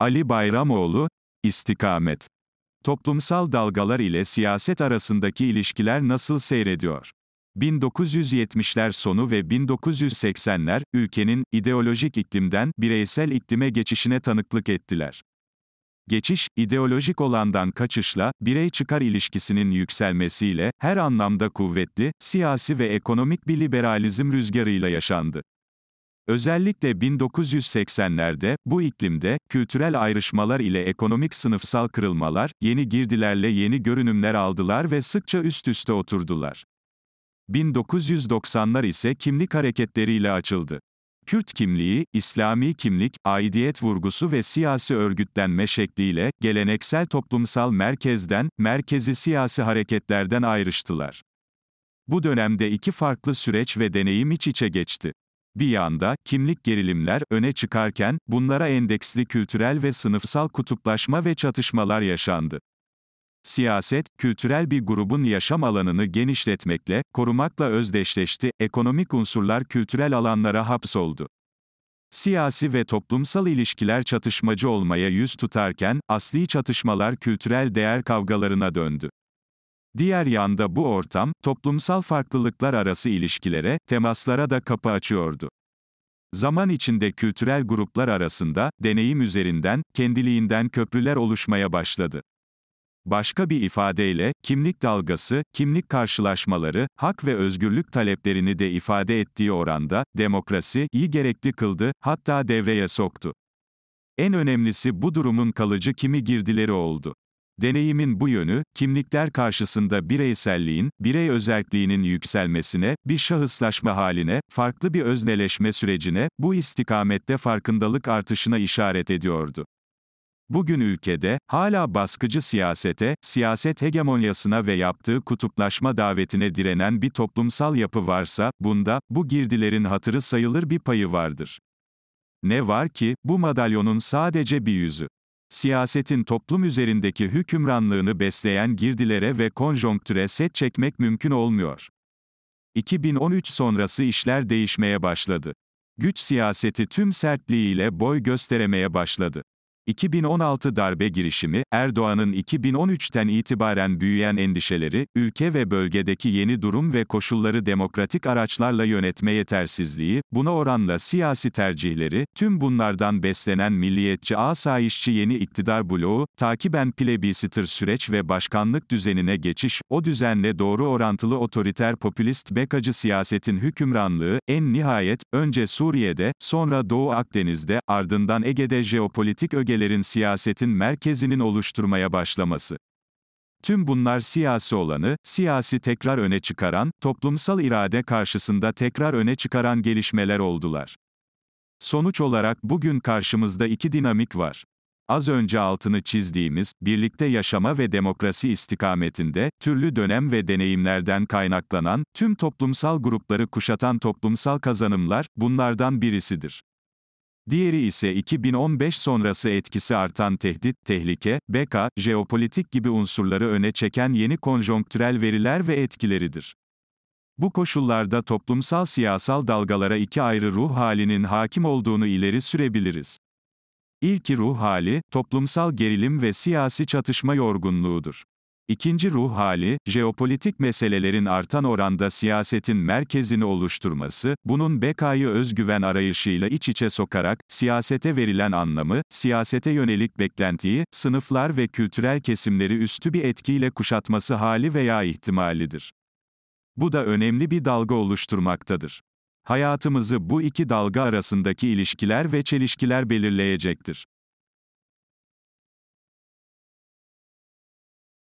Ali Bayramoğlu, istikamet. Toplumsal dalgalar ile siyaset arasındaki ilişkiler nasıl seyrediyor? 1970'ler sonu ve 1980'ler, ülkenin, ideolojik iklimden, bireysel iklime geçişine tanıklık ettiler. Geçiş, ideolojik olandan kaçışla, birey çıkar ilişkisinin yükselmesiyle, her anlamda kuvvetli, siyasi ve ekonomik bir liberalizm rüzgarıyla yaşandı. Özellikle 1980'lerde, bu iklimde, kültürel ayrışmalar ile ekonomik sınıfsal kırılmalar, yeni girdilerle yeni görünümler aldılar ve sıkça üst üste oturdular. 1990'lar ise kimlik hareketleriyle açıldı. Kürt kimliği, İslami kimlik, aidiyet vurgusu ve siyasi örgütlenme şekliyle, geleneksel toplumsal merkezden, merkezi siyasi hareketlerden ayrıştılar. Bu dönemde iki farklı süreç ve deneyim iç içe geçti. Bir yanda, kimlik gerilimler öne çıkarken, bunlara endeksli kültürel ve sınıfsal kutuplaşma ve çatışmalar yaşandı. Siyaset, kültürel bir grubun yaşam alanını genişletmekle, korumakla özdeşleşti, ekonomik unsurlar kültürel alanlara hapsoldu. Siyasi ve toplumsal ilişkiler çatışmacı olmaya yüz tutarken, asli çatışmalar kültürel değer kavgalarına döndü. Diğer yanda bu ortam, toplumsal farklılıklar arası ilişkilere, temaslara da kapı açıyordu. Zaman içinde kültürel gruplar arasında, deneyim üzerinden, kendiliğinden köprüler oluşmaya başladı. Başka bir ifadeyle, kimlik dalgası, kimlik karşılaşmaları, hak ve özgürlük taleplerini de ifade ettiği oranda, demokrasi, iyi gerekli kıldı, hatta devreye soktu. En önemlisi bu durumun kalıcı kimi girdileri oldu. Deneyimin bu yönü, kimlikler karşısında bireyselliğin, birey özelliğinin yükselmesine, bir şahıslaşma haline, farklı bir özneleşme sürecine, bu istikamette farkındalık artışına işaret ediyordu. Bugün ülkede, hala baskıcı siyasete, siyaset hegemonyasına ve yaptığı kutuplaşma davetine direnen bir toplumsal yapı varsa, bunda, bu girdilerin hatırı sayılır bir payı vardır. Ne var ki, bu madalyonun sadece bir yüzü siyasetin toplum üzerindeki hükümranlığını besleyen girdilere ve konjonktüre set çekmek mümkün olmuyor. 2013 sonrası işler değişmeye başladı. Güç siyaseti tüm sertliğiyle boy gösteremeye başladı. 2016 darbe girişimi, Erdoğan'ın 2013'ten itibaren büyüyen endişeleri, ülke ve bölgedeki yeni durum ve koşulları demokratik araçlarla yönetme yetersizliği, buna oranla siyasi tercihleri, tüm bunlardan beslenen milliyetçi asayişçi yeni iktidar bloğu, takiben plebisitır süreç ve başkanlık düzenine geçiş, o düzenle doğru orantılı otoriter popülist bekacı siyasetin hükümranlığı, en nihayet, önce Suriye'de, sonra Doğu Akdeniz'de, ardından Ege'de jeopolitik öge kitlelerin siyasetin merkezinin oluşturmaya başlaması. Tüm bunlar siyasi olanı, siyasi tekrar öne çıkaran, toplumsal irade karşısında tekrar öne çıkaran gelişmeler oldular. Sonuç olarak bugün karşımızda iki dinamik var. Az önce altını çizdiğimiz, birlikte yaşama ve demokrasi istikametinde, türlü dönem ve deneyimlerden kaynaklanan, tüm toplumsal grupları kuşatan toplumsal kazanımlar, bunlardan birisidir. Diğeri ise 2015 sonrası etkisi artan tehdit, tehlike, beka, jeopolitik gibi unsurları öne çeken yeni konjonktürel veriler ve etkileridir. Bu koşullarda toplumsal siyasal dalgalara iki ayrı ruh halinin hakim olduğunu ileri sürebiliriz. İlki ruh hali, toplumsal gerilim ve siyasi çatışma yorgunluğudur. İkinci ruh hali, jeopolitik meselelerin artan oranda siyasetin merkezini oluşturması, bunun bekayı özgüven arayışıyla iç içe sokarak, siyasete verilen anlamı, siyasete yönelik beklentiyi, sınıflar ve kültürel kesimleri üstü bir etkiyle kuşatması hali veya ihtimalidir. Bu da önemli bir dalga oluşturmaktadır. Hayatımızı bu iki dalga arasındaki ilişkiler ve çelişkiler belirleyecektir.